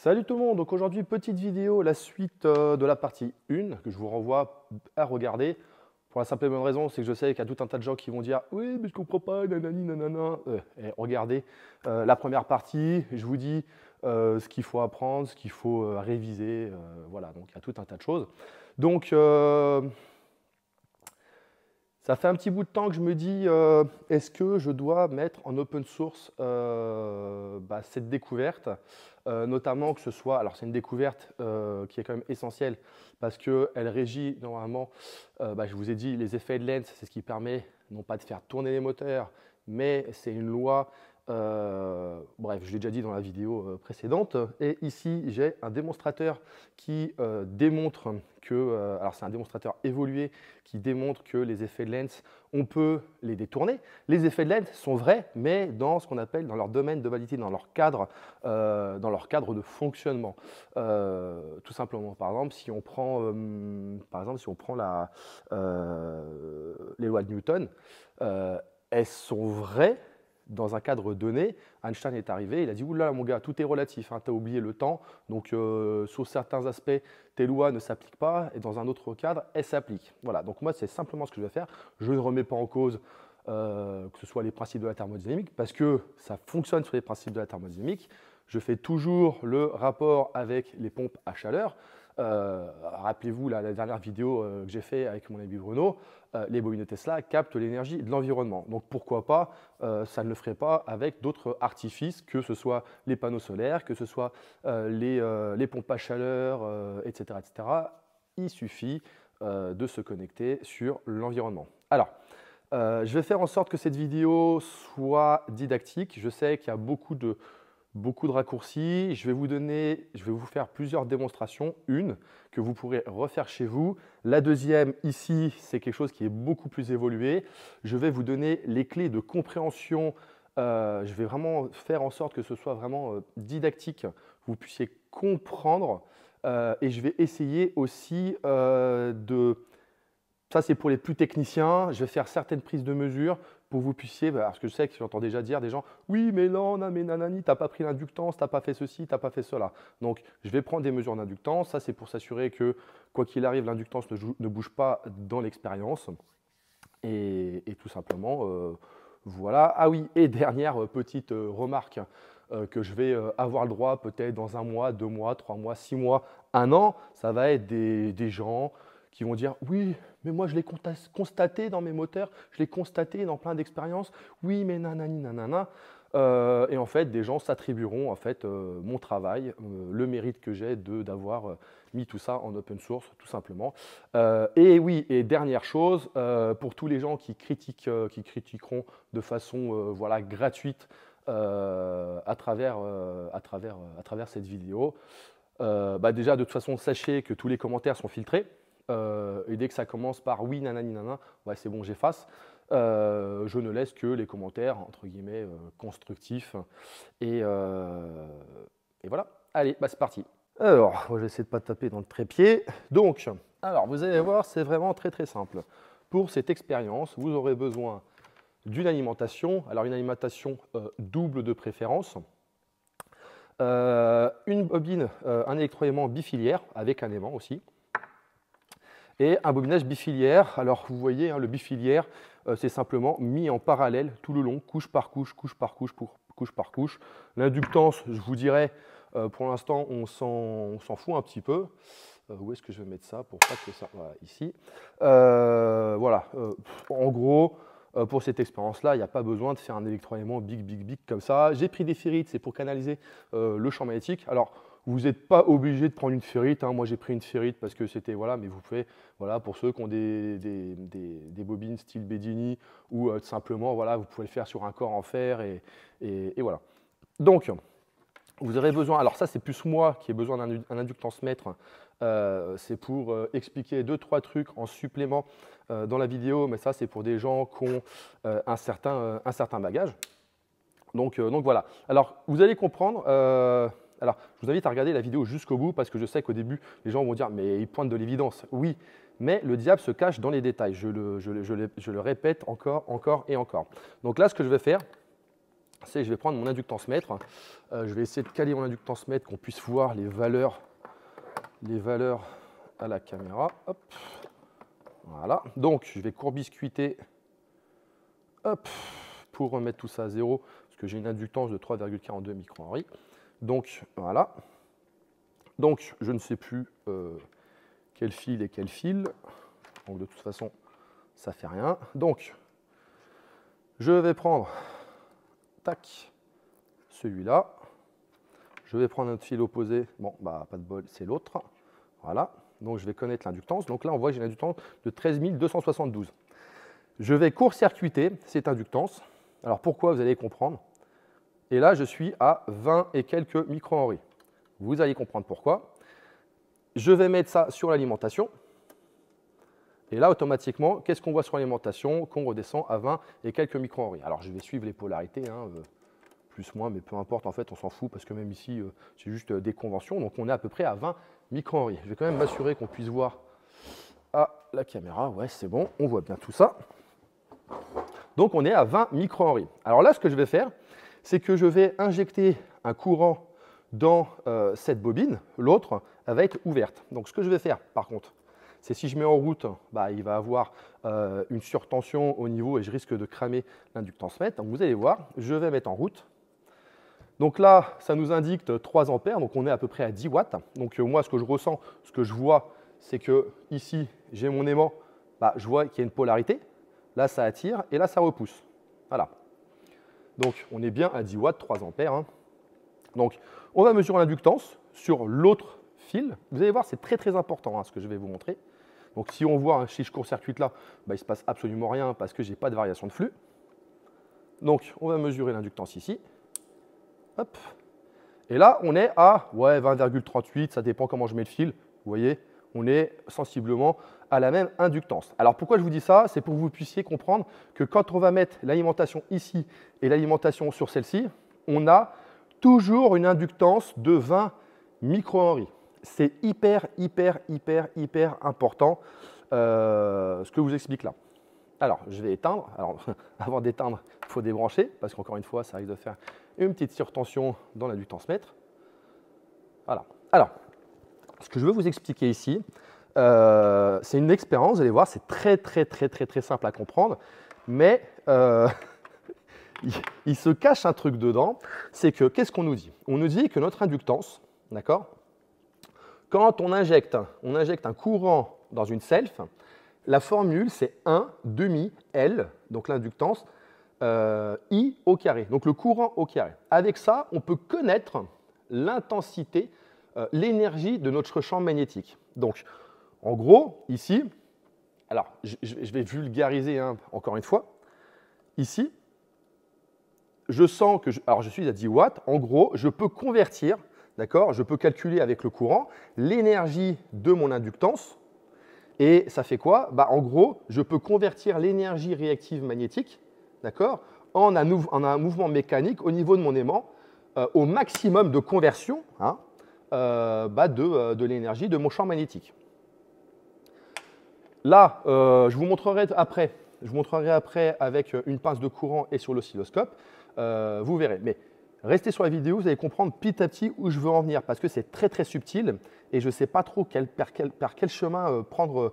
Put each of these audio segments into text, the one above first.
Salut tout le monde, donc aujourd'hui petite vidéo, la suite euh, de la partie 1 que je vous renvoie à regarder. Pour la simple et bonne raison, c'est que je sais qu'il y a tout un tas de gens qui vont dire « Oui, mais je comprends pas, nanani, nanana euh, eh, Regardez euh, la première partie, je vous dis ce qu'il faut apprendre, ce qu'il faut réviser, voilà, donc il y a tout un tas de choses. Donc, ça fait un petit bout de temps que je me dis, euh, est-ce que je dois mettre en open source euh, bah, cette découverte euh, Notamment que ce soit, alors c'est une découverte qui est quand même essentielle parce qu'elle régit normalement, bah, je vous ai dit, les effets de lens, c'est ce qui permet non pas de faire tourner les moteurs, mais c'est une loi euh, bref, je l'ai déjà dit dans la vidéo euh, précédente. Et ici, j'ai un démonstrateur qui euh, démontre que, alors c'est un démonstrateur évolué qui démontre que les effets de lens, on peut les détourner. Les effets de lens sont vrais, mais dans ce qu'on appelle dans leur domaine de validité, dans leur cadre, dans leur cadre de fonctionnement. tout simplement, par exemple, si on prend, par exemple, si on prend la, les lois de Newton, elles sont vraies dans un cadre donné, Einstein est arrivé, il a dit Oula, mon gars, tout est relatif, hein, tu as oublié le temps, donc euh, sur sous certains aspects, tes lois ne s'appliquent pas, et dans un autre cadre, elles s'appliquent. Voilà, donc moi, c'est simplement ce que je vais faire. Je ne remets pas en cause euh, que ce soit les principes de la thermodynamique, parce que ça fonctionne sur les principes de la thermodynamique. Je fais toujours le rapport avec les pompes à chaleur. Euh, rappelez-vous la, dernière vidéo euh, que j'ai fait avec mon ami Bruno, euh, les bobines de Tesla captent l'énergie de l'environnement. Donc pourquoi pas, ça ne le ferait pas avec d'autres artifices, que ce soit les panneaux solaires, que ce soit les, pompes à chaleur, etc., etc. Il suffit de se connecter sur l'environnement. Alors, je vais faire en sorte que cette vidéo soit didactique. Je sais qu'il y a beaucoup de, beaucoup de raccourcis. Je vais vous donner, je vais vous faire plusieurs démonstrations. Une que vous pourrez refaire chez vous. La deuxième ici, c'est quelque chose qui est beaucoup plus évolué. Je vais vous donner les clés de compréhension. Euh, je vais vraiment faire en sorte que ce soit vraiment euh, didactique, vous puissiez comprendre. Euh, et je vais essayer aussi de ça, c'est pour les plus techniciens. Je vais faire certaines prises de mesure pour vous puissiez, bah, parce que je sais que j'entends déjà dire des gens, oui, mais non, non mais nanani, t'as pas pris l'inductance, t'as pas fait ceci, t'as pas fait cela. Donc, je vais prendre des mesures d'inductance. Ça, c'est pour s'assurer que, quoi qu'il arrive, l'inductance ne, ne, bouge pas dans l'expérience. Et, et, tout simplement, euh, voilà. Ah oui, et dernière euh, petite euh, remarque que je vais avoir le droit peut-être dans un mois, deux mois, trois mois, six mois, un an, ça va être des, des gens qui vont dire oui, mais moi je l'ai constaté dans mes moteurs, je l'ai constaté dans plein d'expériences, oui, mais nanani nanana. Euh, et en fait, des gens s'attribueront en fait euh, mon travail, euh, le mérite que j'ai de d'avoir mis tout ça en open source, tout simplement. et oui, et dernière chose, pour tous les gens qui critiquent, qui critiqueront de façon voilà gratuite à travers, à travers, à travers cette vidéo, bah, déjà de toute façon, sachez que tous les commentaires sont filtrés. Euh, et dès que ça commence par oui, nanani, nanana, bah, ouais, c'est bon, j'efface. Euh, je ne laisse que les commentaires, entre guillemets, euh, constructifs. Et, voilà. Allez, bah, c'est parti. Alors, je vais essayer de ne pas taper dans le trépied. Donc, alors, vous allez voir, c'est vraiment très très simple. Pour cette expérience, vous aurez besoin d'une alimentation, alors une alimentation double de préférence, une bobine, un électroaimant bifilière avec un aimant aussi, et un bobinage bifilière. Alors vous voyez, hein, le bifilière, euh, c'est simplement mis en parallèle tout le long, couche par couche, couche par couche, pour, couche par couche. L'inductance, je vous dirais, euh, pour l'instant, on s'en fout un petit peu. Euh, où est-ce que je vais mettre ça pour que ça... Voilà, ici. voilà, en gros... Pour cette expérience-là, il n'y a pas besoin de faire un électroaimant big, big, big comme ça. J'ai pris des ferrites, c'est pour canaliser le champ magnétique. Alors, vous n'êtes pas obligé de prendre une ferrite. Hein. Moi, j'ai pris une ferrite parce que c'était. Voilà, mais vous pouvez. Voilà, pour ceux qui ont des, bobines style Bedini ou euh, simplement, voilà, vous pouvez le faire sur un corps en fer et, voilà. Donc, vous aurez besoin. Alors, ça, c'est plus moi qui ai besoin d'un inductance-mètre. Euh, c'est pour euh, expliquer deux, trois trucs en supplément dans la vidéo, mais ça, c'est pour des gens qui ont un, certain, un certain bagage. Donc, donc voilà. Alors, vous allez comprendre. Alors, je vous invite à regarder la vidéo jusqu'au bout parce que je sais qu'au début, les gens vont dire mais ils pointent de l'évidence. Oui, mais le diable se cache dans les détails. Je le, répète encore, encore et encore. Donc là, ce que je vais faire, c'est je vais prendre mon inductance mètre. Euh, je vais essayer de caler mon inductance mètre qu'on puisse voir les valeurs, les valeurs à la caméra. Voilà. Donc, je vais courbiscuiter. Pour remettre tout ça à zéro, parce que j'ai une inductance de 3,42 microhenry. Donc voilà. Donc je ne sais plus euh, quel fil et quel fil. Donc de toute façon, ça fait rien. Donc je vais prendre tac celui-là. Je vais prendre un fil opposé. Bon, bah pas de bol, c'est l'autre. Voilà. Donc je vais connaître l'inductance. Donc là, on voit que j'ai une inductance de 13272. Je vais court-circuiter cette inductance. Alors pourquoi vous allez comprendre et là, je suis à 20 et quelques microhenries. Vous allez comprendre pourquoi. Je vais mettre ça sur l'alimentation. Et là, automatiquement, qu'est-ce qu'on voit sur l'alimentation Qu'on redescend à 20 et quelques micro microhenries. Alors, je vais suivre les polarités, hein, euh, plus moins, mais peu importe, en fait, on s'en fout, parce que même ici, euh, c'est juste euh, des conventions. Donc, on est à peu près à 20 microhenries. Je vais quand même m'assurer qu'on puisse voir à la caméra. Ouais, c'est bon, on voit bien tout ça. Donc, on est à 20 microhenries. Alors là, ce que je vais faire, c'est que je vais injecter un courant dans euh, cette bobine, l'autre, va être ouverte. Donc ce que je vais faire par contre, c'est si je mets en route, bah, il va avoir euh, une surtension au niveau et je risque de cramer l'inductance mètre. Donc vous allez voir, je vais mettre en route. Donc là, ça nous indique 3 ampères, donc on est à peu près à 10 watts. Donc euh, moi, ce que je ressens, ce que je vois, c'est que ici, j'ai mon aimant, bah, je vois qu'il y a une polarité. Là, ça attire et là, ça repousse. Voilà. Donc on est bien à 10 watts, 3 ampères. Hein. Donc on va mesurer l'inductance sur l'autre fil. Vous allez voir, c'est très très important hein, ce que je vais vous montrer. Donc si on voit, un hein, je court circuit là, bah, il ne se passe absolument rien parce que je n'ai pas de variation de flux. Donc on va mesurer l'inductance ici. Hop. Et là, on est à ouais, 20,38, ça dépend comment je mets le fil. Vous voyez, on est sensiblement à la même inductance. Alors pourquoi je vous dis ça C'est pour que vous puissiez comprendre que quand on va mettre l'alimentation ici et l'alimentation sur celle-ci, on a toujours une inductance de 20 micro-Henry. C'est hyper, hyper, hyper, hyper important euh, ce que je vous explique là. Alors, je vais éteindre. Alors, avant d'éteindre, il faut débrancher, parce qu'encore une fois, ça risque de faire une petite surtension dans l'inductance mètre. Voilà. Alors, ce que je veux vous expliquer ici, euh, c'est une expérience, vous allez voir, c'est très très très très très simple à comprendre, mais euh, il se cache un truc dedans, c'est que qu'est-ce qu'on nous dit On nous dit que notre inductance, d'accord Quand on injecte, on injecte un courant dans une self, la formule c'est 1 demi L, donc l'inductance, euh, I au carré, donc le courant au carré. Avec ça, on peut connaître l'intensité euh, l'énergie de notre champ magnétique. Donc, en gros, ici, alors je, vais vulgariser hein, encore une fois, ici, je sens que, je, alors je suis à 10 watts, en gros, je peux convertir, d'accord, je peux calculer avec le courant l'énergie de mon inductance, et ça fait quoi bah, En gros, je peux convertir l'énergie réactive magnétique, d'accord, en, un mouvement mécanique au niveau de mon aimant, euh, au maximum de conversion, hein, euh, bah, euh, de, l'énergie de mon champ magnétique. Là, euh, je vous montrerai après, je montrerai après avec une pince de courant et sur l'oscilloscope, vous verrez. Mais Restez sur la vidéo, vous allez comprendre petit à petit où je veux en venir parce que c'est très très subtil et je ne sais pas trop quel, par, quel, chemin prendre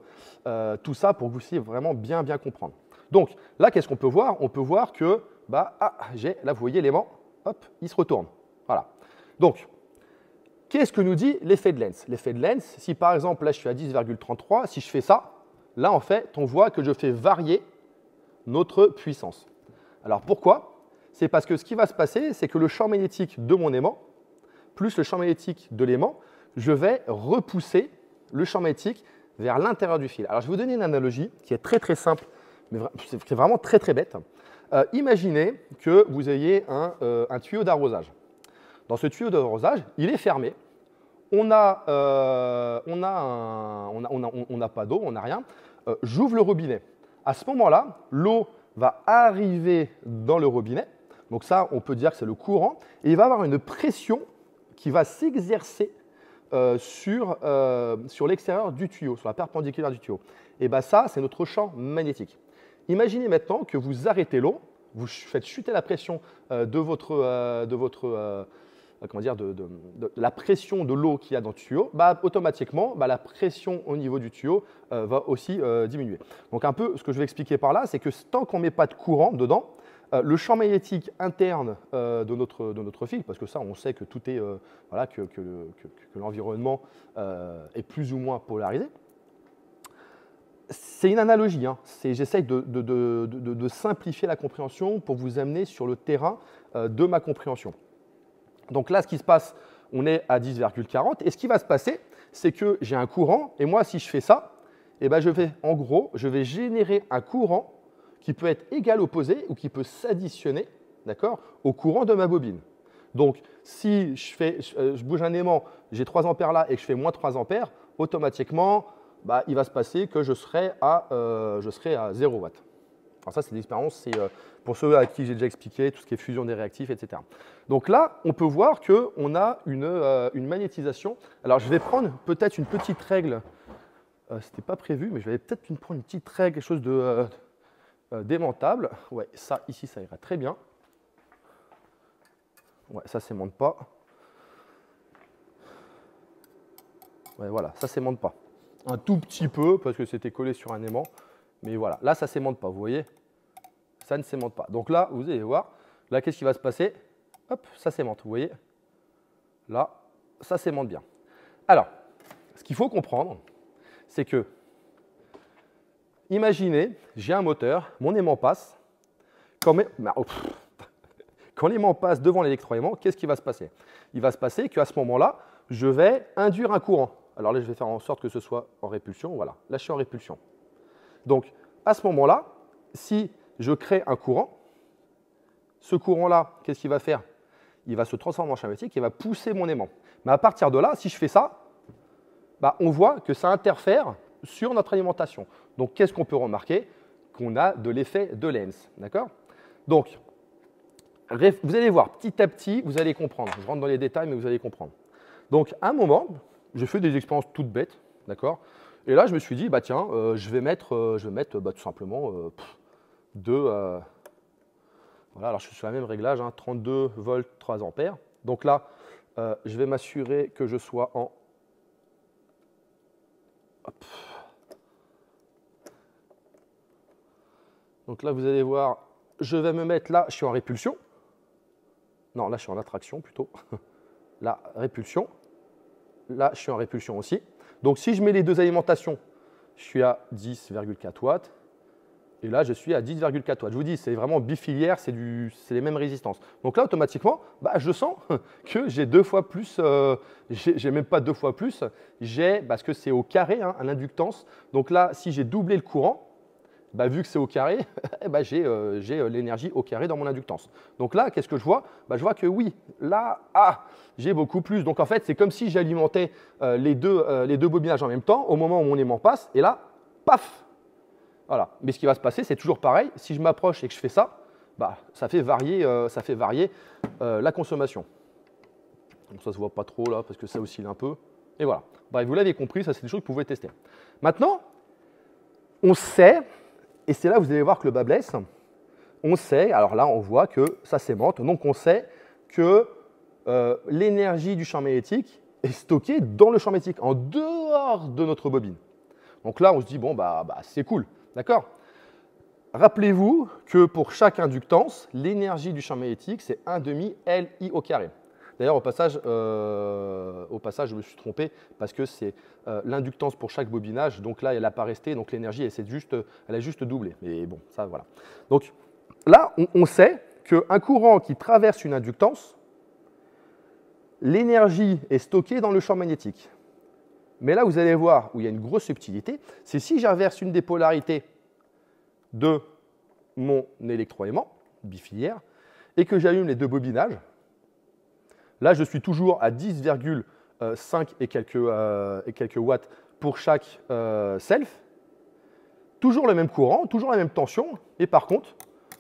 tout ça pour que vous puissiez vraiment bien bien comprendre. Donc là, qu'est-ce qu'on peut voir On peut voir que bah, ah, j'ai, là vous voyez l'aimant, hop, il se retourne. Voilà. Donc Qu'est-ce que nous dit l'effet de lens L'effet de lens, si par exemple là je suis à 10,33, si je fais ça, là en fait on voit que je fais varier notre puissance. Alors pourquoi C'est parce que ce qui va se passer, c'est que le champ magnétique de mon aimant, plus le champ magnétique de l'aimant, je vais repousser le champ magnétique vers l'intérieur du fil. Alors je vais vous donner une analogie qui est très très simple, mais c'est vraiment très très bête. Euh, imaginez que vous ayez euh, un tuyau d'arrosage. Dans ce tuyau d'arrosage, il est fermé, on n'a euh, pas d'eau, on n'a rien. Euh, j'ouvre le robinet. À ce moment-là, l'eau va arriver dans le robinet. Donc ça, on peut dire que c'est le courant. Et il va avoir une pression qui va s'exercer euh, sur, l'extérieur du tuyau, sur la perpendiculaire du tuyau. Et bien ça, c'est notre champ magnétique. Imaginez maintenant que vous arrêtez l'eau, vous faites chuter la pression de votre euh, de, la pression de l'eau qu'il y a dans le tuyau, bah, automatiquement, bah, la pression au niveau du tuyau euh, va aussi euh, diminuer. Donc un peu ce que je vais expliquer par là, c'est que tant qu'on ne met pas de courant dedans, le champ magnétique interne de, notre, de fil, parce que ça, on sait que tout est, que, l'environnement est plus ou moins polarisé. C'est une analogie, hein. j'essaye de simplifier la compréhension pour vous amener sur le terrain de ma compréhension. Donc là, ce qui se passe, on est à 10,40. Et ce qui va se passer, c'est que j'ai un courant, et moi, si je fais ça, eh ben, je vais, en gros, je vais générer un courant qui peut être égal opposé ou qui peut s'additionner d'accord, au courant de ma bobine. Donc, si je, fais, je, euh, bouge un aimant, j'ai 3 ampères là et que je fais moins 3 ampères, automatiquement, bah, il va se passer que je serai à, euh, je serai à 0 watts. Alors ça, c'est l'expérience, c'est euh, pour ceux à qui j'ai déjà expliqué tout ce qui est fusion des réactifs, etc. Donc là, on peut voir qu'on a euh, une, magnétisation. Alors je vais prendre peut-être une petite règle, euh, Ce n'était pas prévu, mais je vais peut-être prendre une petite règle, quelque chose de Ouais, ça ici, ça ira très bien. Ouais, ça s'aimante pas. Ouais, voilà, ça s'aimante pas. Un tout petit peu, parce que c'était collé sur un aimant. Mais voilà, là, ça ne s'aimante pas, vous voyez Ça ne s'aimante pas. Donc là, vous allez voir, là, qu'est-ce qui va se passer Hop, ça s'aimante, vous voyez Là, ça s'aimante bien. Alors, ce qu'il faut comprendre, c'est que, imaginez, j'ai un moteur, mon aimant passe, quand, oh, l'aimant passe devant l'électroaimant, qu'est-ce qui va se passer Il va se passer qu'à ce moment-là, je vais induire un courant. Alors là, je vais faire en sorte que ce soit en répulsion, voilà, là je suis en répulsion. Donc, à ce moment-là, si je crée un courant, ce courant-là, qu'est-ce qu'il va faire Il va se transformer en champ magnétique il va pousser mon aimant. Mais à partir de là, si je fais ça, bah, on voit que ça interfère sur notre alimentation. Donc, qu'est-ce qu'on peut remarquer Qu'on a de l'effet de lens. D'accord Donc, vous allez voir, petit à petit, vous allez comprendre. Je rentre dans les détails, mais vous allez comprendre. Donc, à un moment, je fais des expériences toutes bêtes, d'accord et là, je me suis dit, bah tiens, euh, je vais mettre, euh, je vais mettre bah, tout simplement 2. Euh, voilà, alors je suis sur le même réglage, 32 hein, volts, 3 ampères. Donc là, je vais m'assurer que je sois en. Donc là, vous allez voir, je vais me mettre là, je suis en répulsion. Non, là, je suis en attraction plutôt. là, répulsion. Là, je suis en répulsion aussi. Donc si je mets les deux alimentations, je suis à 10,4 watts. Et là, je suis à 10,4 watts. Je vous dis, c'est vraiment bifilière, c'est les mêmes résistances. Donc là, automatiquement, bah, je sens que j'ai deux fois plus, euh, je j'ai même pas deux fois plus, j'ai, parce que c'est au carré, hein, inductance. l'inductance. Donc là, si j'ai doublé le courant, bah, vu que c'est au carré, ben j'ai euh, euh, l'énergie au carré dans mon inductance. Donc là, qu'est-ce que je vois bah, Je vois que oui, là, ah, j'ai beaucoup plus. Donc en fait, c'est comme si j'alimentais euh, les, les, deux bobinages en même temps au moment où mon aimant passe, et là, paf Voilà. Mais ce qui va se passer, c'est toujours pareil. Si je m'approche et que je fais ça, bah, ça fait varier, ça fait varier la consommation. Donc ça se voit pas trop là, parce que ça oscille un peu. Et voilà. Bref, vous l'avez compris, ça c'est des choses que vous pouvez tester. Maintenant, on sait et c'est là que vous allez voir que le bas blesse. On sait, alors là on voit que ça s'aimante, donc on sait que euh, l'énergie du champ magnétique est stockée dans le champ magnétique, en dehors de notre bobine. Donc là on se dit, bon bah, bah c'est cool, d'accord Rappelez-vous que pour chaque inductance, l'énergie du champ magnétique c'est 1,5 LI au carré. D'ailleurs, au passage, euh, au passage, je me suis trompé parce que c'est euh, l'inductance pour chaque bobinage. Donc là, elle n'a pas resté. Donc l'énergie, elle, juste, elle a juste doublé. Mais bon, ça, voilà. Donc là, on, sait qu'un courant qui traverse une inductance, l'énergie est stockée dans le champ magnétique. Mais là, vous allez voir où il y a une grosse subtilité, c'est si j'inverse une des polarités de mon électroaimant bifilière et que j'allume les deux bobinages, Là, je suis toujours à 10,5 et quelques, euh, et quelques watts pour chaque euh, self. Toujours le même courant, toujours la même tension. Et par contre,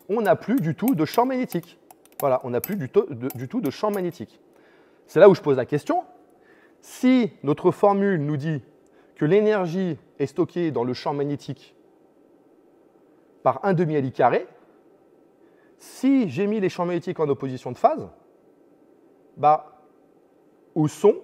on n'a plus du tout de champ magnétique. Voilà, on n'a plus du, du tout de champ magnétique. C'est là où je pose la question. Si notre formule nous dit que l'énergie est stockée dans le champ magnétique par un demi-ali carré, si j'ai mis les champs magnétiques en opposition de phase, bah, où sont,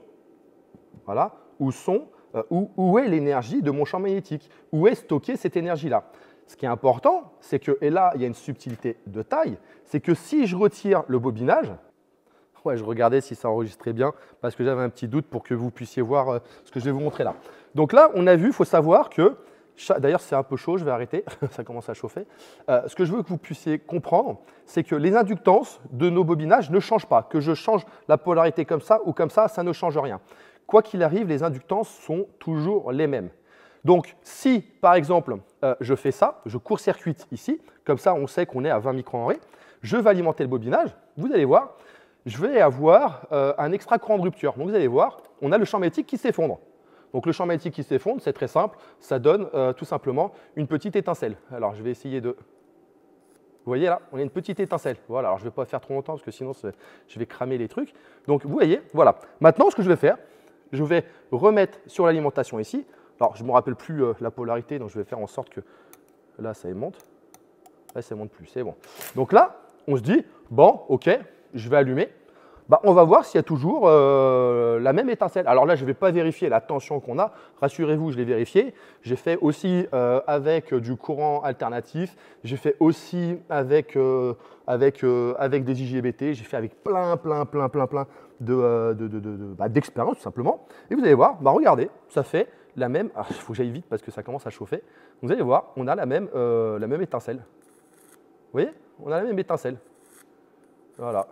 voilà, où, sont euh, où, est l'énergie de mon champ magnétique Où est stockée cette énergie-là Ce qui est important, c'est que, et là, il y a une subtilité de taille, c'est que si je retire le bobinage, Ouais, je regardais si ça enregistrait bien parce que j'avais un petit doute pour que vous puissiez voir euh, ce que je vais vous montrer là. Donc là, on a vu, il faut savoir que D'ailleurs, c'est un peu chaud, je vais arrêter, ça commence à chauffer. Euh, ce que je veux que vous puissiez comprendre, c'est que les inductances de nos bobinages ne changent pas. Que je change la polarité comme ça ou comme ça, ça ne change rien. Quoi qu'il arrive, les inductances sont toujours les mêmes. Donc, si, par exemple, euh, je fais ça, je court-circuite ici, comme ça, on sait qu'on est à 20 microhenrys, je vais alimenter le bobinage, vous allez voir, je vais avoir euh, un extra courant de rupture. Donc, vous allez voir, on a le champ magnétique qui s'effondre. Donc le champ magnétique qui s'effondre, c'est très simple, ça donne euh, tout simplement une petite étincelle. Alors je vais essayer de... Vous voyez là, on a une petite étincelle. Voilà, alors je ne vais pas faire trop longtemps parce que sinon je vais cramer les trucs. Donc vous voyez, voilà. Maintenant, ce que je vais faire, je vais remettre sur l'alimentation ici. Alors je ne me rappelle plus euh, la polarité, donc je vais faire en sorte que là ça monte. Là ça monte plus, c'est bon. Donc là, on se dit, bon, ok, je vais allumer. Bah, on va voir s'il y a toujours euh, la même étincelle. Alors là, je ne vais pas vérifier la tension qu'on a. Rassurez-vous, je l'ai vérifié. J'ai fait aussi euh, avec euh, du courant alternatif. J'ai fait aussi avec, avec, avec des IGBT. J'ai fait avec plein, plein, plein, plein, plein d'expériences, de, de, bah, tout simplement. Et vous allez voir, bah, regardez, ça fait la même. Ah, il faut que j'aille vite parce que ça commence à chauffer. Vous allez voir, on a la même, la même étincelle. Vous voyez On a la même étincelle. Voilà.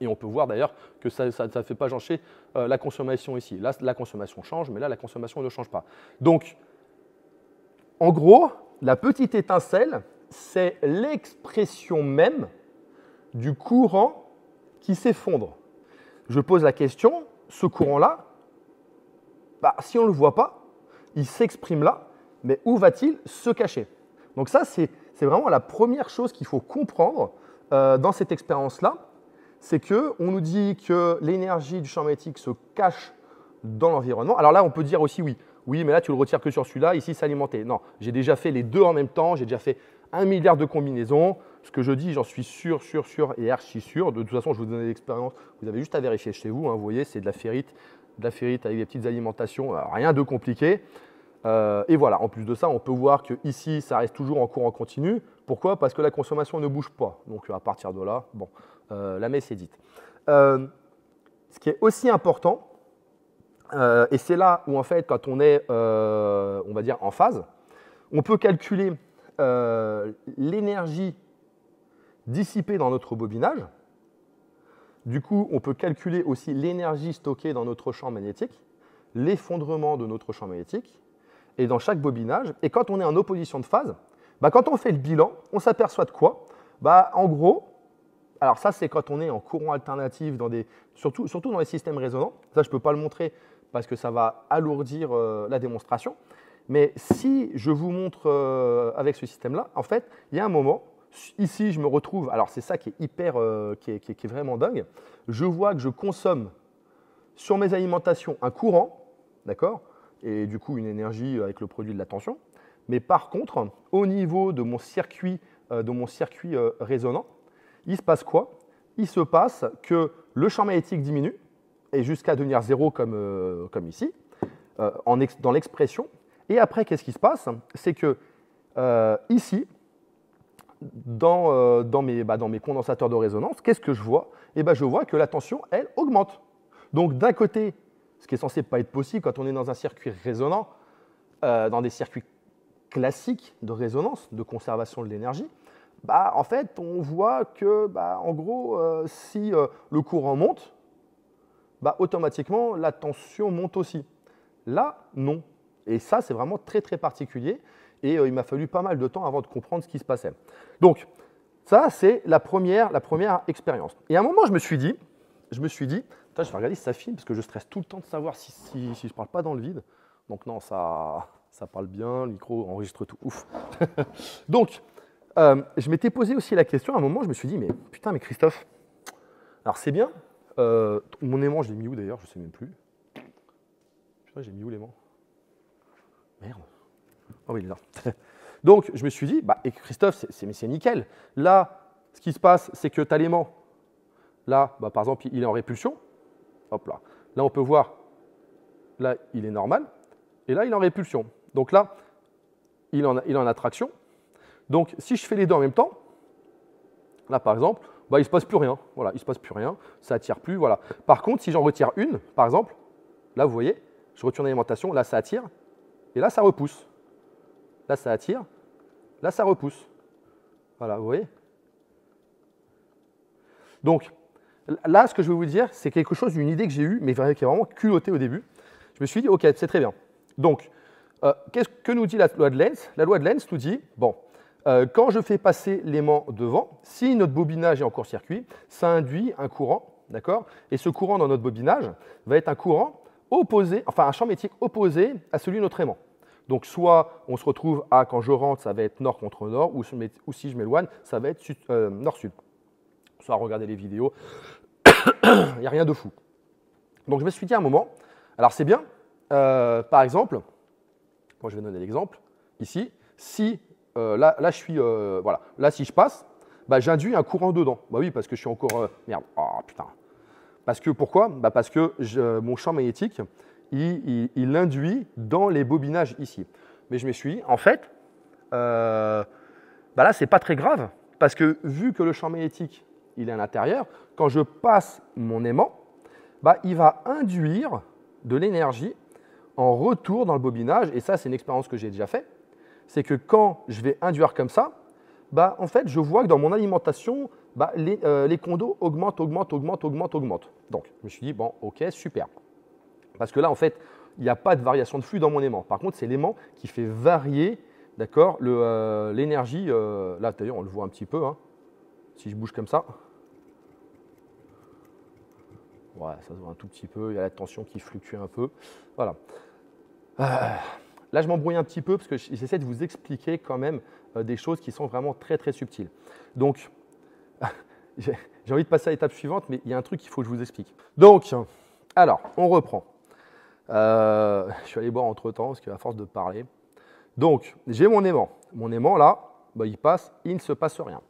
Et on peut voir d'ailleurs que ça ne fait pas jancher euh, la consommation ici. Là, la consommation change, mais là, la consommation ne change pas. Donc, en gros, la petite étincelle, c'est l'expression même du courant qui s'effondre. Je pose la question, ce courant-là, bah, si on ne le voit pas, il s'exprime là, mais où va-t-il se cacher Donc ça, c'est vraiment la première chose qu'il faut comprendre euh, dans cette expérience-là c'est que on nous dit que l'énergie du champ magnétique se cache dans l'environnement. Alors là, on peut dire aussi oui, oui, mais là tu le retires que sur celui-là, ici s'alimenter. Non, j'ai déjà fait les deux en même temps, j'ai déjà fait un milliard de combinaisons. Ce que je dis, j'en suis sûr, sûr, sûr et archi sûr. De toute façon, je vous donne l'expérience, vous avez juste à vérifier chez vous. Hein, vous voyez, c'est de la ferrite, de la ferrite avec des petites alimentations, euh, rien de compliqué. Euh, et voilà, en plus de ça, on peut voir que ici, ça reste toujours en courant continu. Pourquoi Parce que la consommation ne bouge pas. Donc à partir de là, bon, euh, la messe est dite. Euh, ce qui est aussi important, euh, et c'est là où en fait, quand on est, on va dire, en phase, on peut calculer l'énergie dissipée dans notre bobinage. Du coup, on peut calculer aussi l'énergie stockée dans notre champ magnétique, l'effondrement de notre champ magnétique, et dans chaque bobinage. Et quand on est en opposition de phase, bah quand on fait le bilan, on s'aperçoit de quoi bah, En gros, alors ça, c'est quand on est en courant alternatif, dans des, surtout, surtout dans les systèmes résonants. Ça, je ne peux pas le montrer parce que ça va alourdir euh, la démonstration. Mais si je vous montre euh, avec ce système-là, en fait, il y a un moment, ici, je me retrouve, alors c'est ça qui est hyper, euh, qui, est, qui, est, vraiment dingue, je vois que je consomme sur mes alimentations un courant, d'accord, et du coup une énergie avec le produit de la tension. Mais par contre, au niveau de mon circuit, de mon circuit résonant, il se passe quoi Il se passe que le champ magnétique diminue, et jusqu'à devenir zéro comme, euh, ici, euh, dans l'expression. Et après, qu'est-ce qui se passe C'est que euh, ici, bah, dans, mes, condensateurs de résonance, qu'est-ce que je vois Et eh ben, Je vois que la tension, elle, augmente. Donc d'un côté, ce qui est censé pas être possible quand on est dans un circuit résonant, dans des circuits classiques de résonance, de conservation de l'énergie, bah, en fait, on voit que, bah, en gros, euh, si euh, le courant monte, bah, automatiquement, la tension monte aussi. Là, non. Et ça, c'est vraiment très, très particulier. Et euh, il m'a fallu pas mal de temps avant de comprendre ce qui se passait. Donc, ça, c'est la première, la première expérience. Et à un moment, je me suis dit, je me suis dit, je vais regarder si ça filme, parce que je stresse tout le temps de savoir si, je ne parle pas dans le vide. Donc non, ça, ça parle bien, le micro enregistre tout. Ouf. Donc, euh, je m'étais posé aussi la question, à un moment, je me suis dit, mais putain, mais Christophe, alors c'est bien, euh, mon aimant, je l'ai mis où d'ailleurs, je sais même plus. Putain, j'ai mis où l'aimant Merde. Oh oui, là. Donc, je me suis dit, bah, et Christophe, c'est nickel. Là, ce qui se passe, c'est que tu as l'aimant. Là, bah, par exemple, il est en répulsion. Hop là. Là, on peut voir, là, il est normal. Et là, il est en répulsion. Donc là, il en, il est en attraction. Donc si je fais les deux en même temps, là par exemple, bah, il ne se passe plus rien. Voilà, il se passe plus rien, ça attire plus. Voilà. Par contre, si j'en retire une, par exemple, là vous voyez, je retire l'alimentation, là ça attire, et là ça repousse. Là ça attire, là ça repousse. Voilà, vous voyez Donc, là, ce que je vais vous dire, c'est quelque chose, une idée que j'ai eue, mais qui est vraiment culottée au début. Je me suis dit, ok, c'est très bien. Donc, euh, qu'est-ce que nous dit la loi de Lenz La loi de Lenz nous dit, bon, euh, quand je fais passer l'aimant devant, si notre bobinage est en court-circuit, ça induit un courant, d'accord Et ce courant dans notre bobinage va être un courant opposé, enfin un champ métier opposé à celui de notre aimant. Donc soit on se retrouve à, quand je rentre, ça va être nord contre nord, ou, si je m'éloigne, ça va être euh, nord-sud. Soit regarder les vidéos, il n'y a rien de fou. Donc je me suis dit un moment, alors c'est bien, euh, par exemple, moi je vais donner l'exemple, ici, si euh, là, là, je suis, euh, voilà, là, si je passe, bah, j'induis un courant dedans. Bah oui, parce que je suis encore, euh, merde, oh putain. Parce que pourquoi bah, Parce que je, mon champ magnétique, il, il, induit dans les bobinages ici. Mais je me suis, en fait, bah là, c'est pas très grave, parce que vu que le champ magnétique, il est à l'intérieur, quand je passe mon aimant, bah, il va induire de l'énergie en retour dans le bobinage, et ça, c'est une expérience que j'ai déjà faite c'est que quand je vais induire comme ça, bah, en fait, je vois que dans mon alimentation, bah, euh, les, condos augmentent, augmentent, augmentent, augmentent, augmentent. Donc, je me suis dit, bon, ok, super. Parce que là, en fait, il n'y a pas de variation de flux dans mon aimant. Par contre, c'est l'aimant qui fait varier d'accord, euh, l'énergie. Euh, là, d'ailleurs, on le voit un petit peu. Hein. si je bouge comme ça, voilà, ça se voit un tout petit peu. Il y a la tension qui fluctue un peu. Voilà. Là, je m'embrouille un petit peu parce que j'essaie de vous expliquer quand même euh, des choses qui sont vraiment très très subtiles. Donc, j'ai envie de passer à l'étape suivante, mais il y a un truc qu'il faut que je vous explique. Donc, alors, on reprend. Euh, je suis allé boire entre temps parce qu'à force de parler. Donc, j'ai mon aimant. Mon aimant, là, bah, il passe, il ne se passe rien.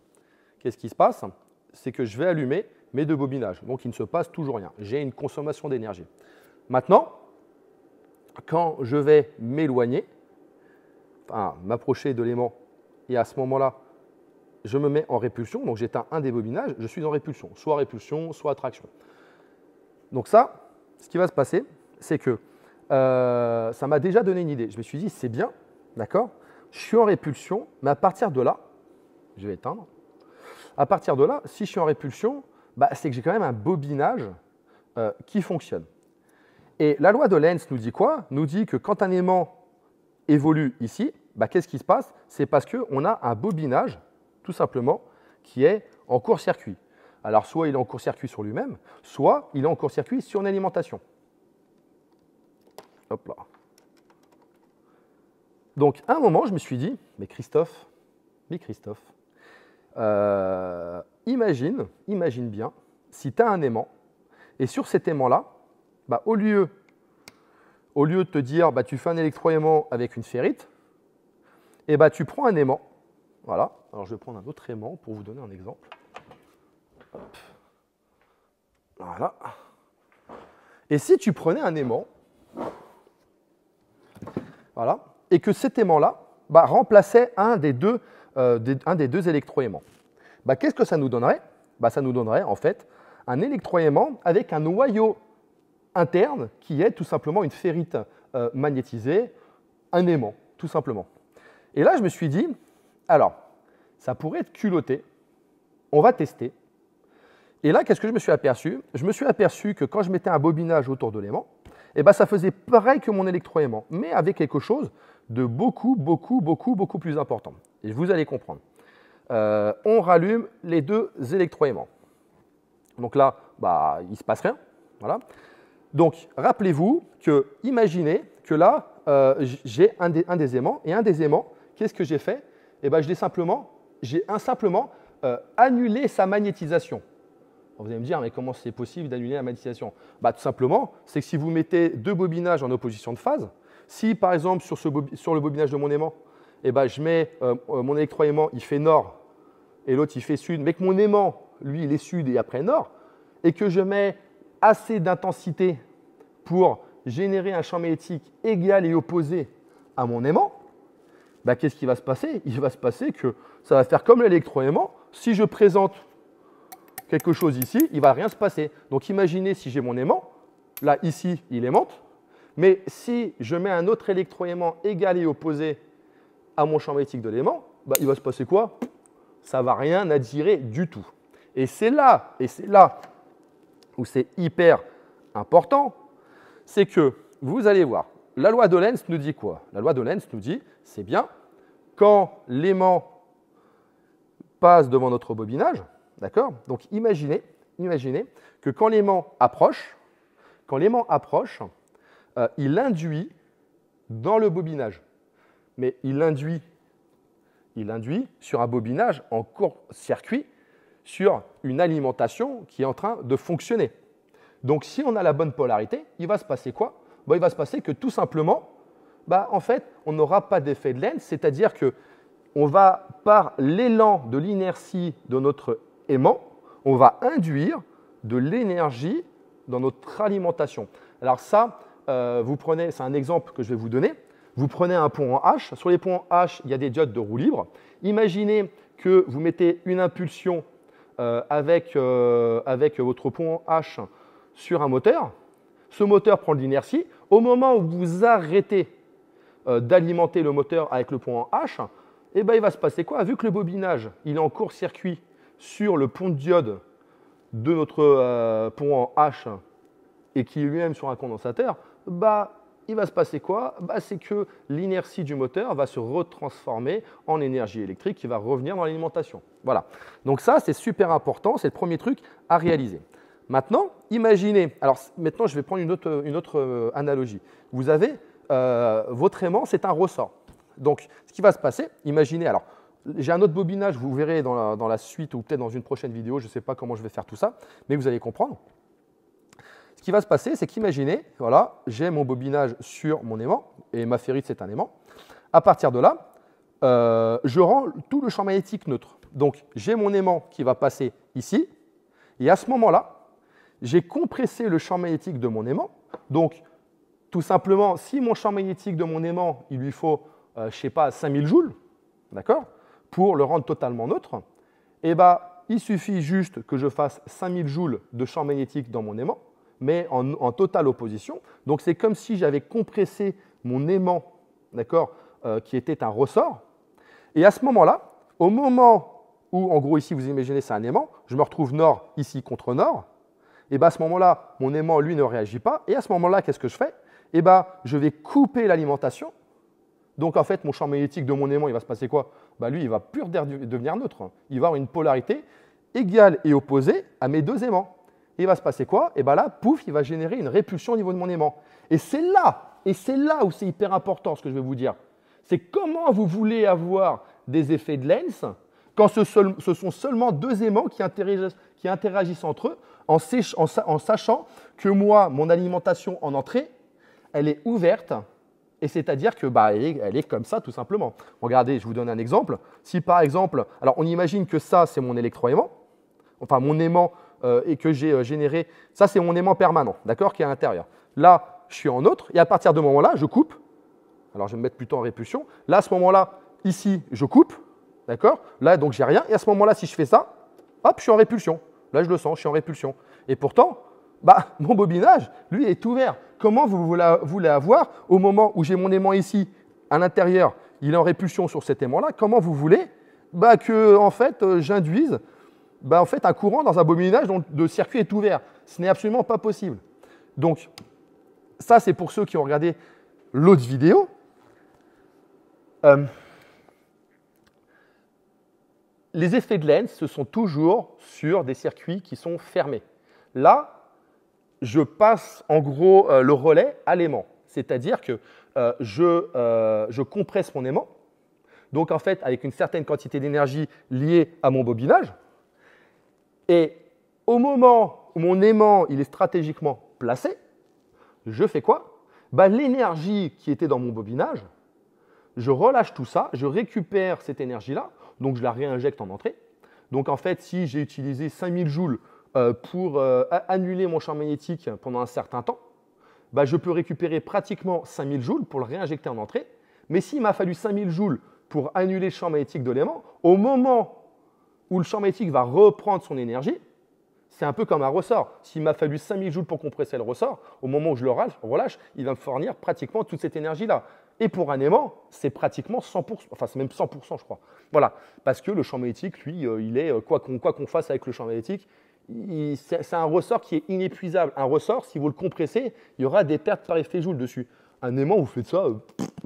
Qu'est-ce qui se passe C'est que je vais allumer mes deux bobinages. Donc, il ne se passe toujours rien. J'ai une consommation d'énergie. Maintenant, quand je vais m'éloigner, enfin, m'approcher de l'aimant, et à ce moment-là, je me mets en répulsion, donc j'éteins un des bobinages, je suis en répulsion, soit répulsion, soit attraction. Donc ça, ce qui va se passer, c'est que euh, ça m'a déjà donné une idée. Je me suis dit, c'est bien, d'accord Je suis en répulsion, mais à partir de là, je vais éteindre. À partir de là, si je suis en répulsion, bah, c'est que j'ai quand même un bobinage euh, qui fonctionne. Et la loi de Lenz nous dit quoi Nous dit que quand un aimant évolue ici, bah, qu'est-ce qui se passe C'est parce qu'on a un bobinage, tout simplement, qui est en court-circuit. Alors soit il est en court-circuit sur lui-même, soit il est en court-circuit sur une alimentation. Hop là. Donc à un moment, je me suis dit, mais Christophe, mais Christophe, euh, imagine, imagine bien, si tu as un aimant, et sur cet aimant-là, bah, au, lieu, au lieu de te dire bah, tu fais un électroaimant avec une ferrite, et eh bah, tu prends un aimant. Voilà. Alors je vais prendre un autre aimant pour vous donner un exemple. Voilà. Et si tu prenais un aimant, voilà, et que cet aimant-là bah, remplaçait un des deux, euh, des, des deux électroaimants, bah, qu'est-ce que ça nous donnerait bah, Ça nous donnerait en fait un électroaimant avec un noyau interne qui est tout simplement une ferrite euh, magnétisée, un aimant, tout simplement. Et là, je me suis dit, alors, ça pourrait être culotté, on va tester. Et là, qu'est-ce que je me suis aperçu Je me suis aperçu que quand je mettais un bobinage autour de l'aimant, eh ben, ça faisait pareil que mon électroaimant, mais avec quelque chose de beaucoup, beaucoup, beaucoup, beaucoup plus important. Et vous allez comprendre. Euh, on rallume les deux électroaimants. Donc là, bah, il ne se passe rien. Voilà. Donc, rappelez-vous que, imaginez que là, euh, j'ai un, des aimants, et un des aimants, qu'est-ce que j'ai fait Eh bien, j'ai simplement, j'ai simplement euh, annulé sa magnétisation. Vous allez me dire, mais comment c'est possible d'annuler la magnétisation bah, Tout simplement, c'est que si vous mettez deux bobinages en opposition de phase, si par exemple sur, ce sur le bobinage de mon aimant, eh ben, je mets euh, mon mon aimant il fait nord, et l'autre il fait sud, mais que mon aimant, lui, il est sud et après nord, et que je mets assez d'intensité pour générer un champ magnétique égal et opposé à mon aimant, bah, qu'est-ce qui va se passer Il va se passer que ça va faire comme l'électroaimant. Si je présente quelque chose ici, il ne va rien se passer. Donc imaginez si j'ai mon aimant, là ici il aimante, mais si je mets un autre électroaimant égal et opposé à mon champ magnétique de l'aimant, bah, il va se passer quoi Ça ne va rien attirer du tout. Et c'est là, et c'est là où c'est hyper important, c'est que vous allez voir, la loi de Lenz nous dit quoi La loi de Lenz nous dit, c'est bien, quand l'aimant passe devant notre bobinage, d'accord Donc imaginez, imaginez que quand l'aimant approche, quand l'aimant approche, euh, il induit dans le bobinage. Mais il induit, il induit sur un bobinage en court-circuit sur une alimentation qui est en train de fonctionner. Donc si on a la bonne polarité, il va se passer quoi bah, Il va se passer que tout simplement, bah, en fait, on n'aura pas d'effet de laine, c'est-à-dire que on va, par l'élan de l'inertie de notre aimant, on va induire de l'énergie dans notre alimentation. Alors ça, euh, vous prenez, c'est un exemple que je vais vous donner. Vous prenez un pont en H. Sur les ponts en H, il y a des diodes de roue libre. Imaginez que vous mettez une impulsion euh, avec, euh, avec votre pont H sur un moteur. Ce moteur prend de l'inertie. Au moment où vous arrêtez euh, d'alimenter le moteur avec le en H, eh ben, il va se passer quoi Vu que le bobinage il est en court-circuit sur le pont de diode de notre pont en H et qui est lui-même sur un condensateur, bah, il va se passer quoi bah, C'est que l'inertie du moteur va se retransformer en énergie électrique qui va revenir dans l'alimentation. Voilà. Donc ça, c'est super important, c'est le premier truc à réaliser. Maintenant, imaginez, alors maintenant je vais prendre une autre, euh, euh, analogie. Vous avez euh, votre aimant, c'est un ressort. Donc ce qui va se passer, imaginez, alors j'ai un autre bobinage, vous verrez dans la suite ou peut-être dans une prochaine vidéo, je ne sais pas comment je vais faire tout ça, mais vous allez comprendre ce qui va se passer, c'est qu'imaginez, voilà, j'ai mon bobinage sur mon aimant, et ma ferrite, c'est un aimant. À partir de là, euh, je rends tout le champ magnétique neutre. Donc, j'ai mon aimant qui va passer ici, et à ce moment-là, j'ai compressé le champ magnétique de mon aimant. Donc, tout simplement, si mon champ magnétique de mon aimant, il lui faut, euh, je ne sais pas, 5000 joules, d'accord, pour le rendre totalement neutre, eh ben, il suffit juste que je fasse 5000 joules de champ magnétique dans mon aimant, mais en, totale opposition. Donc c'est comme si j'avais compressé mon aimant, d'accord, euh, qui était un ressort. Et à ce moment-là, au moment où, en gros, ici, vous imaginez, c'est un aimant, je me retrouve nord, ici, contre nord, et bien à ce moment-là, mon aimant, lui, ne réagit pas. Et à ce moment-là, qu'est-ce que je fais Eh bien, je vais couper l'alimentation. Donc, en fait, mon champ magnétique de mon aimant, il va se passer quoi Bah Lui, il va plus devenir neutre. Il va avoir une polarité égale et opposée à mes deux aimants il va se passer quoi Et eh bien là, pouf, il va générer une répulsion au niveau de mon aimant. Et c'est là, et c'est là où c'est hyper important ce que je vais vous dire. C'est comment vous voulez avoir des effets de lens quand ce, sont seulement deux aimants qui interagissent, qui interagissent entre eux en, sachant que moi, mon alimentation en entrée, elle est ouverte et c'est-à-dire que bah, est, elle, est, comme ça tout simplement. Regardez, je vous donne un exemple. Si par exemple, alors on imagine que ça c'est mon électroaimant, enfin mon aimant euh, et que j'ai euh, généré. Ça, c'est mon aimant permanent, d'accord, qui est à l'intérieur. Là, je suis en autre, et à partir de ce moment-là, je coupe. Alors, je vais me mettre plutôt en répulsion. Là, à ce moment-là, ici, je coupe, d'accord Là, donc, j'ai rien. Et à ce moment-là, si je fais ça, hop, je suis en répulsion. Là, je le sens, je suis en répulsion. Et pourtant, bah, mon bobinage, lui, est ouvert. Comment vous voulez avoir au moment où j'ai mon aimant ici, à l'intérieur, il est en répulsion sur cet aimant-là Comment vous voulez bah, que, en fait, euh, j'induise bah, en fait, un courant dans un bobinage dont le circuit est ouvert. Ce n'est absolument pas possible. Donc, ça, c'est pour ceux qui ont regardé l'autre vidéo. Euh, les effets de lens, ce sont toujours sur des circuits qui sont fermés. Là, je passe en gros euh, le relais à l'aimant. C'est-à-dire que euh, je, je compresse mon aimant. Donc, en fait, avec une certaine quantité d'énergie liée à mon bobinage, et au moment où mon aimant il est stratégiquement placé, je fais quoi bah, L'énergie qui était dans mon bobinage, je relâche tout ça, je récupère cette énergie-là, donc je la réinjecte en entrée. Donc en fait, si j'ai utilisé 5000 joules euh, pour euh, annuler mon champ magnétique pendant un certain temps, bah, je peux récupérer pratiquement 5000 joules pour le réinjecter en entrée. Mais s'il m'a fallu 5000 joules pour annuler le champ magnétique de l'aimant, au moment où le champ magnétique va reprendre son énergie, c'est un peu comme un ressort. S'il m'a fallu 5000 joules pour compresser le ressort, au moment où je le relâche, il va me fournir pratiquement toute cette énergie-là. Et pour un aimant, c'est pratiquement 100%, enfin c'est même 100% je crois. Voilà, parce que le champ magnétique, lui, euh, il est, euh, quoi qu'on fasse avec le champ magnétique, c'est un ressort qui est inépuisable. Un ressort, si vous le compressez, il y aura des pertes par effet joule dessus. Un aimant, vous faites ça, euh,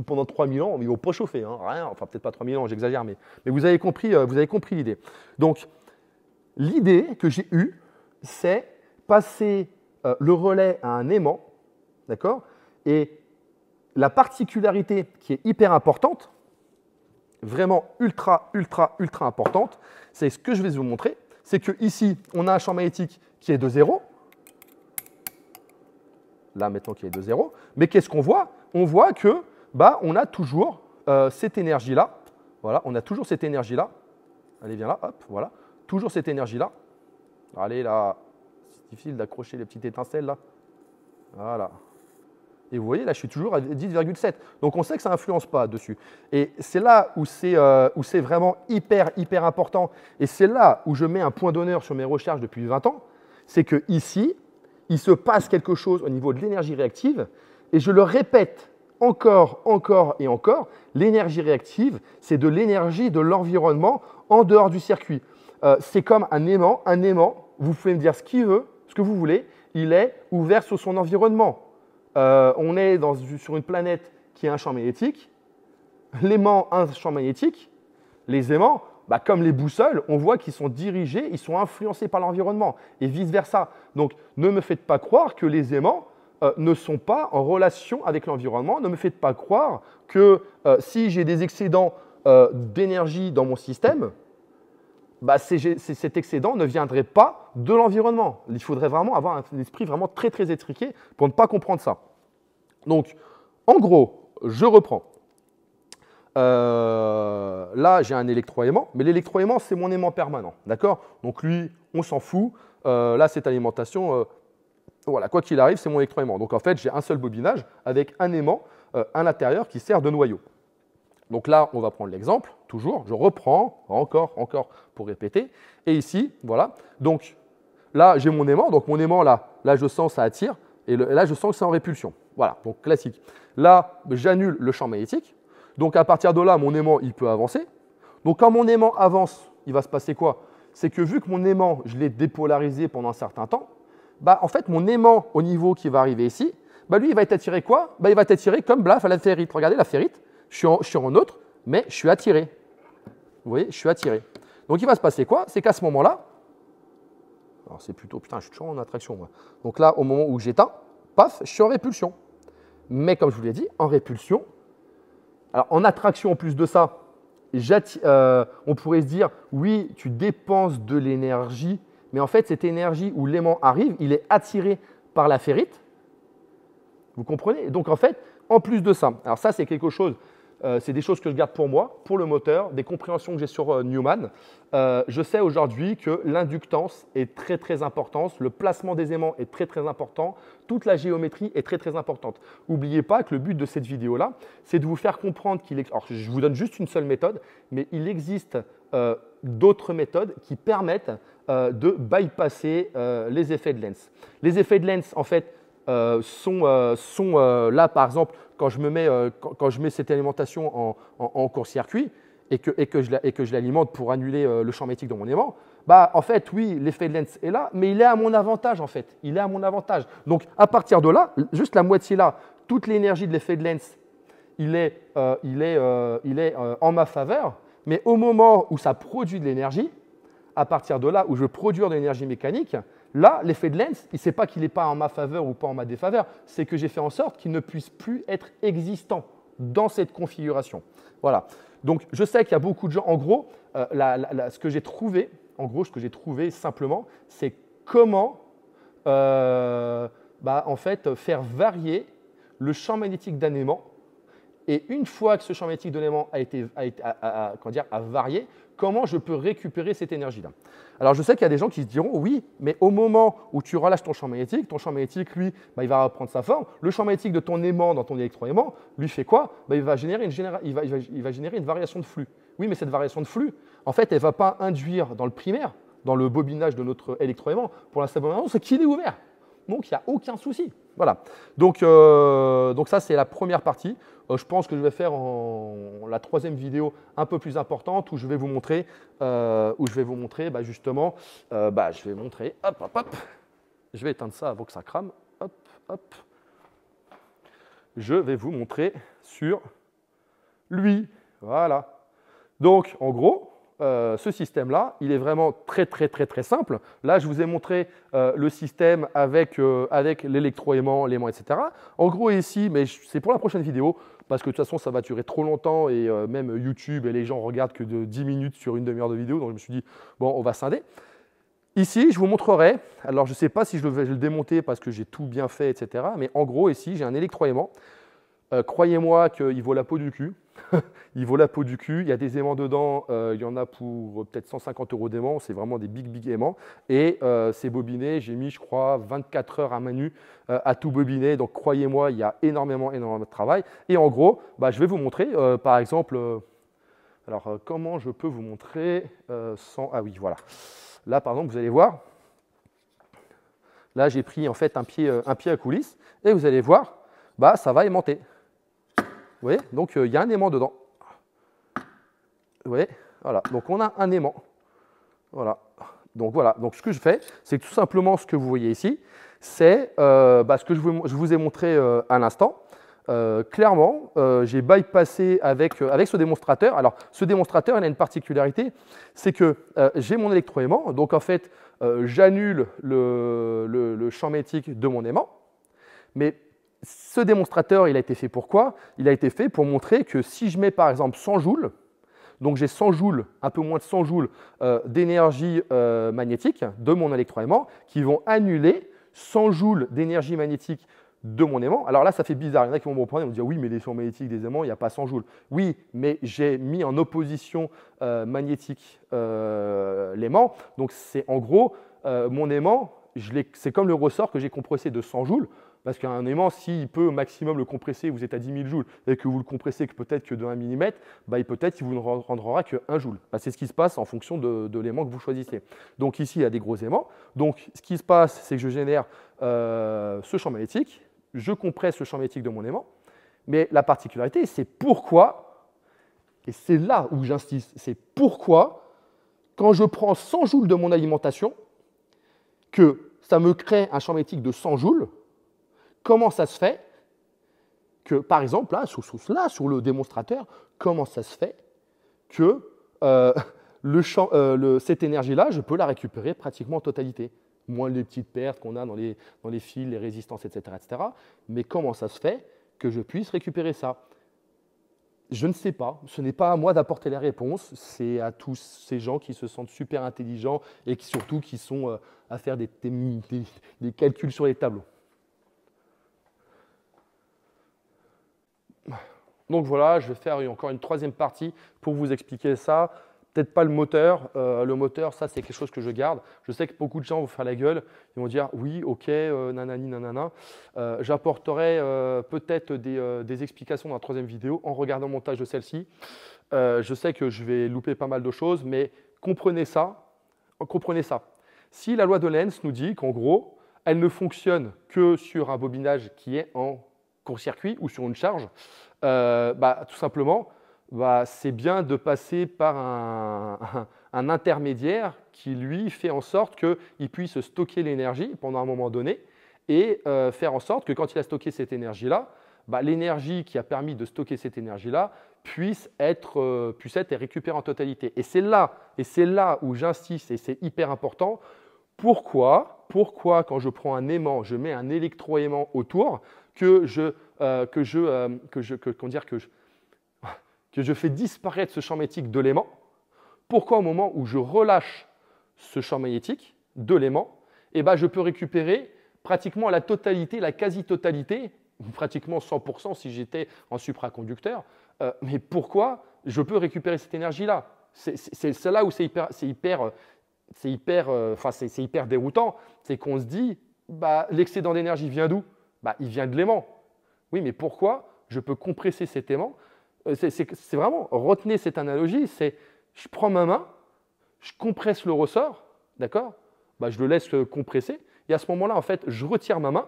pendant 3000 ans, ils vont pas chauffer, hein, rien, enfin peut-être pas 3000 ans, j'exagère, mais, mais vous avez compris, euh, vous avez compris l'idée. Donc, l'idée que j'ai eue, c'est passer euh, le relais à un aimant, d'accord Et la particularité qui est hyper importante, vraiment ultra, ultra, ultra importante, c'est ce que je vais vous montrer, c'est que ici, on a un champ magnétique qui est de 0, là maintenant qui est de zéro, mais qu'est-ce qu'on voit On voit que bah, on a toujours euh, cette énergie-là. Voilà, on a toujours cette énergie-là. Allez, viens là, hop, voilà. Toujours cette énergie-là. Allez, là, c'est difficile d'accrocher les petites étincelles, là. Voilà. Et vous voyez, là, je suis toujours à 10,7. Donc, on sait que ça n'influence pas dessus. Et c'est là euh, où c'est vraiment hyper, hyper important. Et c'est là où je mets un point d'honneur sur mes recherches depuis 20 ans. C'est que ici, il se passe quelque chose au niveau de l'énergie réactive. Et je le répète encore, encore et encore, l'énergie réactive, c'est de l'énergie de l'environnement en dehors du circuit. Euh, c'est comme un aimant. Un aimant, vous pouvez me dire ce qu'il veut, ce que vous voulez, il est ouvert sur son environnement. Euh, on est sur une planète qui a un champ magnétique. L'aimant a un champ magnétique. Les aimants, bah, comme les boussoles, on voit qu'ils sont dirigés, ils sont influencés par l'environnement et vice-versa. Donc ne me faites pas croire que les aimants, euh, ne sont pas en relation avec l'environnement. Ne me faites pas croire que euh, si j'ai des excédents euh, d'énergie dans mon système, bah, cet excédent ne viendrait pas de l'environnement. Il faudrait vraiment avoir un esprit vraiment très très étriqué pour ne pas comprendre ça. Donc, en gros, je reprends. là, j'ai un électroaimant, mais l'électroaimant, c'est mon aimant permanent, d'accord Donc lui, on s'en fout. là, cette alimentation, voilà, quoi qu'il arrive, c'est mon électroaimant. Donc en fait, j'ai un seul bobinage avec un aimant euh, à l'intérieur qui sert de noyau. Donc là, on va prendre l'exemple, toujours, je reprends, encore, encore, pour répéter. Et ici, voilà, donc là, j'ai mon aimant, donc mon aimant, là, là, je sens ça attire, et là, je sens que c'est en répulsion. Voilà, donc classique. Là, j'annule le champ magnétique, donc à partir de là, mon aimant, il peut avancer. Donc quand mon aimant avance, il va se passer quoi C'est que vu que mon aimant, je l'ai dépolarisé pendant un certain temps, bah, en fait, mon aimant au niveau qui va arriver ici, bah, lui, il va être attiré quoi bah, Il va être attiré comme blaf à la ferrite. Regardez la ferrite, je suis, en, je suis en mais je suis attiré. Vous voyez, je suis attiré. Donc il va se passer quoi C'est qu'à ce moment-là, alors c'est plutôt, putain, je suis toujours en attraction Donc là, au moment où j'éteins, paf, je suis en répulsion. Mais comme je vous l'ai dit, en répulsion, alors en attraction en plus de ça, euh, on pourrait se dire, oui, tu dépenses de l'énergie mais en fait, cette énergie où l'aimant arrive, il est attiré par la ferrite. Vous comprenez Donc en fait, en plus de ça, alors ça c'est quelque chose, euh, c'est des choses que je garde pour moi, pour le moteur, des compréhensions que j'ai sur euh, Newman. Euh, je sais aujourd'hui que l'inductance est très très importante, le placement des aimants est très très important, toute la géométrie est très très importante. N'oubliez pas que le but de cette vidéo là, c'est de vous faire comprendre qu'il existe. Alors je vous donne juste une seule méthode, mais il existe d'autres méthodes qui permettent euh, de bypasser euh, les effets de lens. Les effets de lens, en fait, euh, sont, sont là, par exemple, quand je, me mets, quand, je mets cette alimentation en, en, court-circuit et que, et que je l'alimente pour annuler le champ magnétique de mon aimant, bah, en fait, oui, l'effet de lens est là, mais il est à mon avantage, en fait. Il est à mon avantage. Donc, à partir de là, juste la moitié là, toute l'énergie de l'effet de lens, il est, il est, il est en ma faveur, mais au moment où ça produit de l'énergie, à partir de là où je veux produire de l'énergie mécanique, là, l'effet de lens il ne sait pas qu'il n'est pas en ma faveur ou pas en ma défaveur, c'est que j'ai fait en sorte qu'il ne puisse plus être existant dans cette configuration. Voilà. Donc, je sais qu'il y a beaucoup de gens. En gros, euh, ce que j'ai trouvé, en gros, ce que j'ai trouvé simplement, c'est comment, euh, bah, en fait, faire varier le champ magnétique aimant et une fois que ce champ magnétique de l'aimant a, été, varié, comment je peux récupérer cette énergie-là Alors je sais qu'il y a des gens qui se diront oui, mais au moment où tu relâches ton champ magnétique, ton champ magnétique, lui, bah, il va reprendre sa forme. Le champ magnétique de ton aimant dans ton électroaimant, lui fait quoi bah, il, va générer une variation de flux. Oui, mais cette variation de flux, en fait, elle ne va pas induire dans le primaire, dans le bobinage de notre électroaimant, pour la simple raison, c'est qu'il est ouvert. Donc il n'y a aucun souci. Voilà. Donc, euh, donc ça, c'est la première partie. Euh, je pense que je vais faire en, la troisième vidéo un peu plus importante où je vais vous montrer, euh, où je vais vous montrer bah, justement, bah, je vais montrer, hop, hop, hop. Je vais éteindre ça avant que ça crame. Hop, hop. Je vais vous montrer sur lui. Voilà. Donc, en gros, euh, ce système-là, il est vraiment très très très très simple. Là, je vous ai montré euh, le système avec, euh, avec l'électroaimant, l'aimant, etc. En gros, ici, mais c'est pour la prochaine vidéo, parce que de toute façon, ça va durer trop longtemps, et même YouTube, et les gens regardent que de 10 minutes sur une demi-heure de vidéo, donc je me suis dit, bon, on va scinder. Ici, je vous montrerai, alors je ne sais pas si je vais le démonter parce que j'ai tout bien fait, etc. Mais en gros, ici, j'ai un électroaimant. Croyez-moi qu'il vaut la peau du cul. il vaut la peau du cul. Il y a des aimants dedans, euh, il y en a pour euh, peut-être 150 euros d'aimants. C'est vraiment des big, big aimants. Et euh, c'est bobiné. J'ai mis, je crois, 24 heures à main nue à tout bobiner. Donc croyez-moi, il y a énormément, énormément de travail. Et en gros, bah, je vais vous montrer, par exemple, alors comment je peux vous montrer sans. Ah oui, voilà. Là, par exemple, vous allez voir. Là, j'ai pris en fait un pied, à coulisses, Et vous allez voir, bah, ça va aimanter. Vous voyez Donc euh, il y a un aimant dedans. Vous voyez Voilà. Donc on a un aimant. Voilà. Donc voilà. Donc ce que je fais, c'est tout simplement ce que vous voyez ici, c'est euh, bah, ce que je vous, ai montré euh, à l'instant. clairement, j'ai bypassé avec, avec ce démonstrateur. Alors, ce démonstrateur, il a une particularité, c'est que j'ai mon électroaimant, donc en fait, j'annule le, champ magnétique de mon aimant, mais ce démonstrateur, il a été fait pour Il a été fait pour montrer que si je mets par exemple 100 joules, donc j'ai 100 joules, un peu moins de 100 joules euh, d'énergie euh, magnétique de mon électroaimant qui vont annuler 100 joules d'énergie magnétique de mon aimant. Alors là, ça fait bizarre. Il y en a qui vont me reprendre et vont me dire oui, mais les champs magnétiques des aimants, il n'y a pas 100 joules. Oui, mais j'ai mis en opposition euh, magnétique l'aimant. Donc c'est en gros, mon aimant, c'est comme le ressort que j'ai compressé de 100 joules. Parce qu'un aimant, s'il peut au maximum le compresser, vous êtes à 10 000 joules, et que vous le compressez que peut-être que de 1 mm, bah, peut-être qu'il vous ne rendra que 1 joule. Bah, c'est ce qui se passe en fonction de, l'aimant que vous choisissez. Donc ici, il y a des gros aimants. Donc ce qui se passe, c'est que je génère euh, ce champ magnétique, je compresse le champ magnétique de mon aimant, mais la particularité, c'est pourquoi, et c'est là où j'insiste, c'est pourquoi, quand je prends 100 joules de mon alimentation, que ça me crée un champ magnétique de 100 joules, Comment ça se fait que, par exemple, là, sous, sous là, sur le démonstrateur, comment ça se fait que euh, euh, cette énergie-là, je peux la récupérer pratiquement en totalité moins les petites pertes qu'on a dans les, fils, les résistances, etc., etc. Mais comment ça se fait que je puisse récupérer ça je ne sais pas, ce n'est pas à moi d'apporter la réponse, c'est à tous ces gens qui se sentent super intelligents et qui surtout qui sont euh, à faire des calculs sur les tableaux. Donc voilà, je vais faire encore une troisième partie pour vous expliquer ça. Peut-être pas le moteur. Euh, le moteur, ça, c'est quelque chose que je garde. Je sais que beaucoup de gens vont faire la gueule. Ils vont dire oui, ok, euh, nanani, nanana. Euh, j'apporterai peut-être des, explications dans la troisième vidéo en regardant le montage de celle-ci. je sais que je vais louper pas mal de choses, mais comprenez ça. Comprenez ça. Si la loi de Lenz nous dit qu'en gros, elle ne fonctionne que sur un bobinage qui est en circuit ou sur une charge, euh, bah, tout simplement, bah, c'est bien de passer par un, intermédiaire qui, lui, fait en sorte qu'il puisse stocker l'énergie pendant un moment donné et euh, faire en sorte que quand il a stocké cette énergie-là, bah, l'énergie qui a permis de stocker cette énergie-là puisse être, euh, puisse être récupérée en totalité. Et c'est là, et c'est là où j'insiste, et c'est hyper important, pourquoi, pourquoi quand je prends un aimant, je mets un électroaimant autour euh, euh, que je, que je, que je, que, dire, que que je fais disparaître ce champ magnétique de l'aimant. Pourquoi au moment où je relâche ce champ magnétique de l'aimant, eh ben, je peux récupérer pratiquement la totalité, la quasi-totalité, pratiquement 100% si j'étais en supraconducteur. Euh, mais pourquoi je peux récupérer cette énergie-là C'est là où c'est hyper, hyper, hyper, c'est hyper déroutant, c'est qu'on se dit, bah, l'excédent d'énergie vient d'où bah, Il vient de l'aimant. Oui, mais pourquoi je peux compresser cet aimant euh, C'est vraiment, retenez cette analogie, c'est je prends ma main, je compresse le ressort, d'accord bah, Je le laisse euh, compresser, et à ce moment-là, en fait, je retire ma main,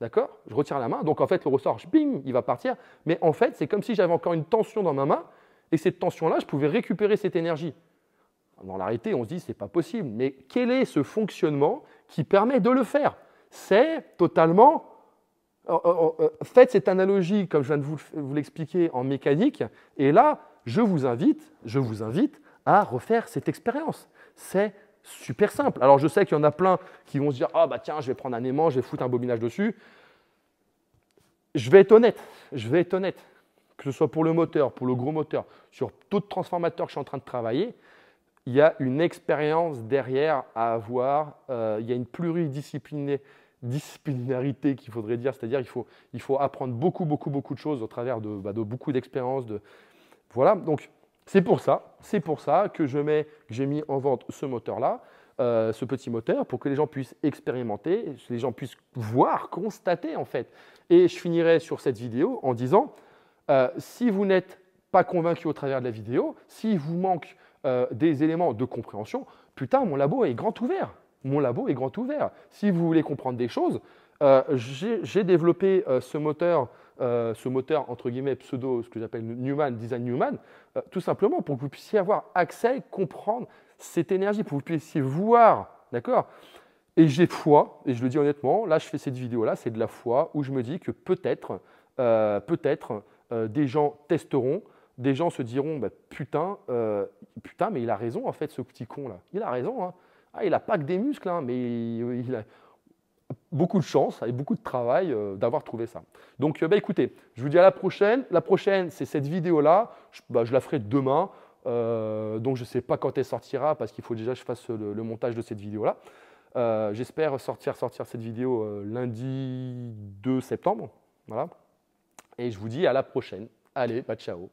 d'accord Je retire la main, donc en fait, le ressort, je, bing, il va partir, mais en fait, c'est comme si j'avais encore une tension dans ma main, et cette tension-là, je pouvais récupérer cette énergie. Dans l'arrêté, on se dit, c'est pas possible, mais quel est ce fonctionnement qui permet de le faire C'est totalement Oh, oh, oh, euh, faites cette analogie, comme je viens de vous l'expliquer, en mécanique, et là, je vous invite, je vous invite à refaire cette expérience. C'est super simple. Alors je sais qu'il y en a plein qui vont se dire, ah bah tiens, je vais prendre un aimant, je vais foutre un bobinage dessus. Je vais être honnête, je vais être honnête, que ce soit pour le moteur, pour le gros moteur, sur tout le transformateur que je suis en train de travailler, il y a une expérience derrière à avoir, euh, il y a une pluridisciplinarité disciplinarité qu'il faudrait dire, c'est-à-dire il faut, il faut apprendre beaucoup, beaucoup, beaucoup de choses au travers de, bah, de beaucoup d'expériences. De... Voilà, donc c'est pour ça, c'est pour ça que je mets, j'ai mis en vente ce moteur-là, euh, ce petit moteur, pour que les gens puissent expérimenter, les gens puissent voir, constater en fait. Et je finirai sur cette vidéo en disant, euh, si vous n'êtes pas convaincu au travers de la vidéo, s'il vous manque euh, des éléments de compréhension, putain, mon labo est grand ouvert mon labo est grand ouvert. Si vous voulez comprendre des choses, euh, j'ai développé euh, ce moteur, euh, ce moteur entre guillemets pseudo, ce que j'appelle Newman, Design Newman, tout simplement pour que vous puissiez avoir accès, comprendre cette énergie, pour que vous puissiez voir, d'accord Et j'ai foi, et je le dis honnêtement, là je fais cette vidéo-là, c'est de la foi, où je me dis que peut-être, peut-être, des gens testeront, des gens se diront, bah, putain, putain, mais il a raison en fait ce petit con là, il a raison, hein. Ah, il n'a pas que des muscles, hein, mais il, a beaucoup de chance et beaucoup de travail euh, d'avoir trouvé ça. Donc, euh, bah, écoutez, je vous dis à la prochaine. La prochaine, c'est cette vidéo-là. Je, bah, la ferai demain. Euh, donc, je ne sais pas quand elle sortira parce qu'il faut déjà que je fasse le, montage de cette vidéo-là. J'espère sortir, cette vidéo lundi 2 septembre. Voilà. Et je vous dis à la prochaine. Allez, bah, ciao.